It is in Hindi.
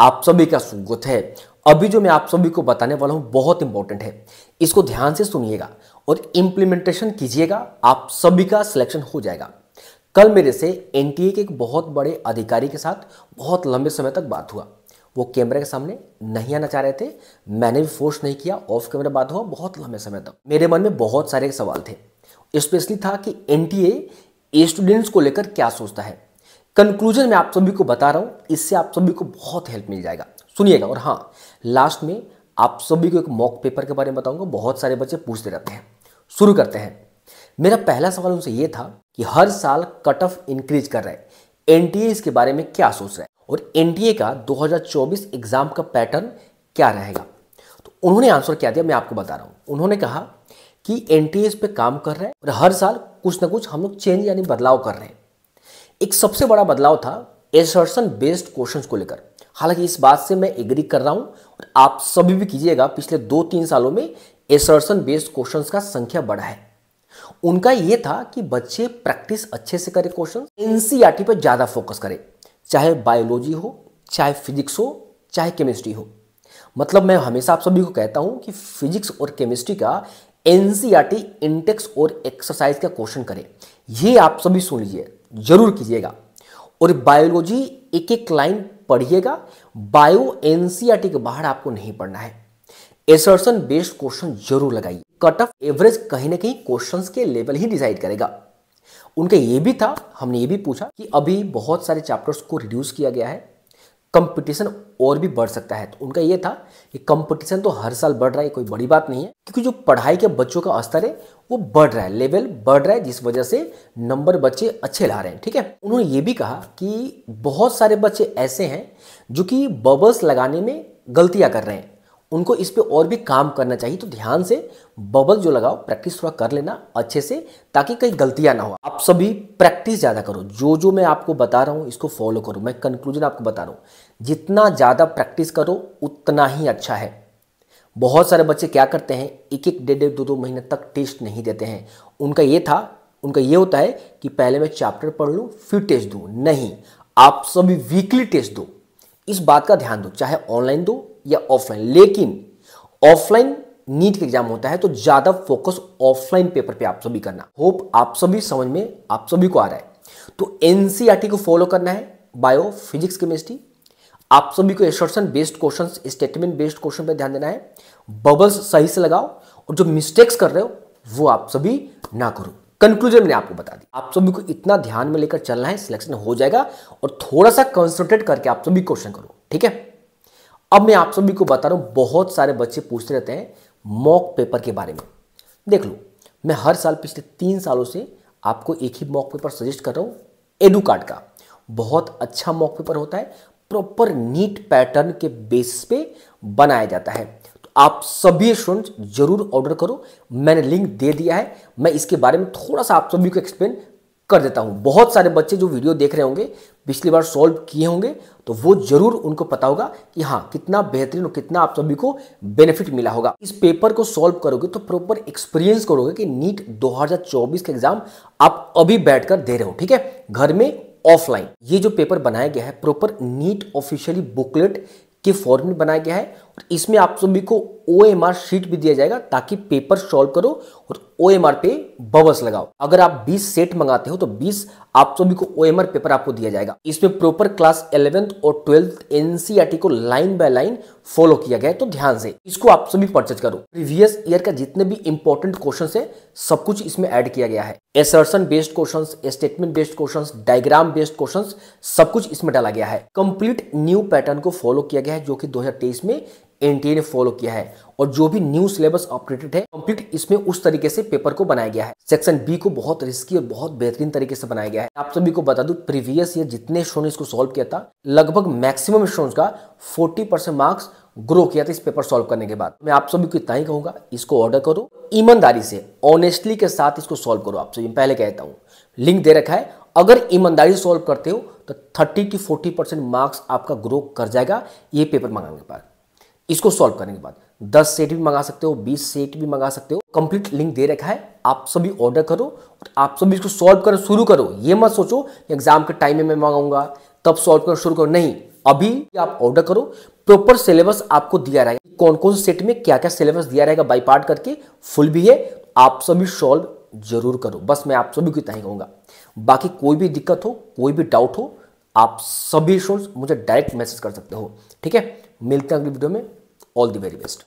आप सभी का स्वागत है अभी जो मैं आप सभी को बताने वाला हूँ बहुत इंपॉर्टेंट है इसको ध्यान से सुनिएगा और इम्प्लीमेंटेशन कीजिएगा आप सभी का सिलेक्शन हो जाएगा कल मेरे से एन के एक बहुत बड़े अधिकारी के साथ बहुत लंबे समय तक बात हुआ वो कैमरे के सामने नहीं आना चाह रहे थे मैंने भी फोर्स नहीं किया ऑफ कैमरा बात हुआ बहुत लंबे समय तक मेरे मन में बहुत सारे सवाल थे स्पेशली था कि एन स्टूडेंट्स को लेकर क्या सोचता है कंक्लूजन में आप सभी को बता रहा हूँ इससे आप सभी को बहुत हेल्प मिल जाएगा सुनिएगा और हाँ लास्ट में आप सभी को एक मॉक पेपर के बारे में बताऊंगा बहुत सारे बच्चे पूछते रहते हैं शुरू करते हैं मेरा पहला सवाल उनसे यह था कि हर साल कट ऑफ इंक्रीज कर रहे है एनटीए इसके बारे में क्या सोच रहा है और ए का 2024 एग्जाम का पैटर्न क्या रहेगा तो उन्होंने आंसर क्या दिया मैं आपको बता रहा हूँ उन्होंने कहा कि एनटीए इस पर काम कर रहा है और हर साल कुछ ना कुछ हम लोग चेंज यानी बदलाव कर रहे हैं एक सबसे बड़ा बदलाव था एसर्सन बेस्ड क्वेश्चन को लेकर हालांकि इस बात से मैं एग्री कर रहा हूं और आप सभी भी कीजिएगा पिछले दो तीन सालों में एसर्सन बेस्ड क्वेश्चन का संख्या बढ़ा है उनका यह था कि बच्चे प्रैक्टिस अच्छे से करें क्वेश्चन एनसीईआरटी पर ज़्यादा फोकस करें चाहे बायोलॉजी हो चाहे फिजिक्स हो चाहे केमिस्ट्री हो मतलब मैं हमेशा आप सभी को कहता हूं कि फिजिक्स और केमिस्ट्री का एनसीईआरटी इंटेक्स और एक्सरसाइज का क्वेश्चन करें ये आप सभी सुन लीजिए जरूर कीजिएगा और बायोलॉजी एक एक लाइन पढ़िएगा बायो एनसीआरटी के बाहर आपको नहीं पढ़ना है एसर्सन बेस्ड क्वेश्चन जरूर लगाइए कट ऑफ एवरेज कहीं ना कहीं क्वेश्चन के लेवल ही डिसाइड करेगा उनका ये भी था हमने ये भी पूछा कि अभी बहुत सारे चैप्टर्स को रिड्यूस किया गया है कंपटीशन और भी बढ़ सकता है तो उनका ये था कि कंपटीशन तो हर साल बढ़ रहा है कोई बड़ी बात नहीं है क्योंकि जो पढ़ाई के बच्चों का स्तर है वो बढ़ रहा है लेवल बढ़ रहा है जिस वजह से नंबर बच्चे अच्छे ला रहे हैं ठीक है उन्होंने ये भी कहा कि बहुत सारे बच्चे ऐसे हैं जो कि बबल्स लगाने में गलतियाँ कर रहे हैं उनको इस पर और भी काम करना चाहिए तो ध्यान से बबल जो लगाओ प्रैक्टिस थोड़ा कर लेना अच्छे से ताकि कहीं गलतियां ना हो आप सभी प्रैक्टिस ज़्यादा करो जो जो मैं आपको बता रहा हूँ इसको फॉलो करो मैं कंक्लूजन आपको बता रहा हूँ जितना ज़्यादा प्रैक्टिस करो उतना ही अच्छा है बहुत सारे बच्चे क्या करते हैं एक एक डेढ़ डेढ़ दो दो महीने तक टेस्ट नहीं देते हैं उनका ये था उनका ये होता है कि पहले मैं चैप्टर पढ़ लूँ फिर टेस्ट दूँ नहीं आप सभी वीकली टेस्ट दो इस बात का ध्यान दो चाहे ऑनलाइन दो या ऑफलाइन लेकिन ऑफलाइन नीट का एग्जाम होता है तो ज़्यादा फोकस ऑफलाइन पेपर पे आप सभी करना होप आप सभी समझ में आप सभी को आ रहा है तो एन e को फॉलो करना है बायो फिजिक्स केमिस्ट्री आप सभी को assertion based question statement based question पर ध्यान देना है बबल्स सही से लगाओ और जो मिस्टेक्स कर रहे हो वो आप सभी ना करो कंक्लूजन मैंने आपको बता दिया आप सभी को इतना ध्यान में लेकर चलना है सिलेक्शन हो जाएगा और थोड़ा सा कंसंट्रेट करके आप सभी क्वेश्चन करो ठीक है अब मैं आप सभी को बता रहा हूँ बहुत सारे बच्चे पूछते रहते हैं मॉक पेपर के बारे में देख लो मैं हर साल पिछले तीन सालों से आपको एक ही मॉक पेपर सजेस्ट कर रहा हूँ एडू कार्ड का बहुत अच्छा मॉक पेपर होता है प्रॉपर नीट पैटर्न के बेस पे बनाया जाता है तो आप सभी स्टूडेंट्स जरूर ऑर्डर करो मैंने लिंक दे दिया है मैं इसके बारे में थोड़ा सा आप सभी को एक्सप्लेन कर देता हूँ बहुत सारे बच्चे जो वीडियो देख रहे होंगे पिछली बार सॉल्व किए होंगे तो वो जरूर उनको पता होगा कि हाँ कितना बेहतरीन और कितना आप सभी को बेनिफिट मिला होगा इस पेपर को सॉल्व करोगे तो प्रॉपर एक्सपीरियंस करोगे कि नीट 2024 का एग्जाम आप अभी बैठकर दे रहे हो ठीक है घर में ऑफलाइन ये जो पेपर बनाया गया है प्रॉपर नीट ऑफिशियली बुकलेट के फॉर्म में बनाया गया है इसमें आप सभी को ओ एम आर शीट भी दिया जाएगा ताकि पेपर सॉल्व करो और ओ एम आर पे बबस लगाओ अगर आप 20 सेट मंगाते हो तो 20 आप सभी को ओ एम आर पेपर आपको दिया जाएगा इसमें प्रॉपर क्लास इलेवेंथ और ट्वेल्थ एनसीईआरटी e को लाइन बाय लाइन फॉलो किया गया है तो ध्यान से इसको आप सभी परचेज करो प्रीवियस ईयर का जितने भी इंपॉर्टेंट क्वेश्चन है सब कुछ इसमें ऐड किया गया है assertion based question statement based question diagram based question सब कुछ इसमें डाला गया है कंप्लीट न्यू पैटर्न को फॉलो किया गया है जो कि दो में एनटीए ने फॉलो किया है और जो भी न्यू सिलेबस अपडेटेड है कंप्लीट इसमें उस तरीके से पेपर को बनाया गया है सेक्शन बी को बहुत रिस्की और बहुत बेहतरीन तरीके से बनाया गया है आप सभी को बता दू प्रीवियस ईयर जितने स्टूडेंट ने इसको सॉल्व किया था लगभग मैक्सिमम स्टूडेंट्स का 40 परसेंट मार्क्स ग्रो किया था इस पेपर सॉल्व करने के बाद मैं आप सभी को इतना ही कहूंगा इसको ऑर्डर करो ईमानदारी से ऑनेस्टली के साथ इसको सॉल्व करो आप सभी पहले कहता हूँ लिंक दे रखा है अगर ईमानदारी सॉल्व करते हो तो 30 टू 40 परसेंट मार्क्स आपका ग्रो कर जाएगा ये पेपर मंगाने के बाद इसको सॉल्व करने के बाद दस सेट भी मंगा सकते हो बीस सेट भी मंगा सकते हो कंप्लीट लिंक दे रखा है आप सभी ऑर्डर करो और आप सभी इसको सॉल्व करना शुरू करो ये मत सोचो एग्जाम के टाइम में मैं मंगाऊंगा तब सॉल्व करना शुरू करो नहीं अभी आप ऑर्डर करो प्रॉपर सिलेबस आपको दिया रहेगा कौन कौन सेट में क्या क्या सिलेबस दिया रहेगा बाई पार्ट करके फुल भी है आप सभी सॉल्व जरूर करो बस मैं आप सभी को इतना ही कहूंगा बाकी कोई भी दिक्कत हो कोई भी डाउट हो आप सभी मुझे डायरेक्ट मैसेज कर सकते हो ठीक है मिलते हैं अगली वीडियो में All the very best.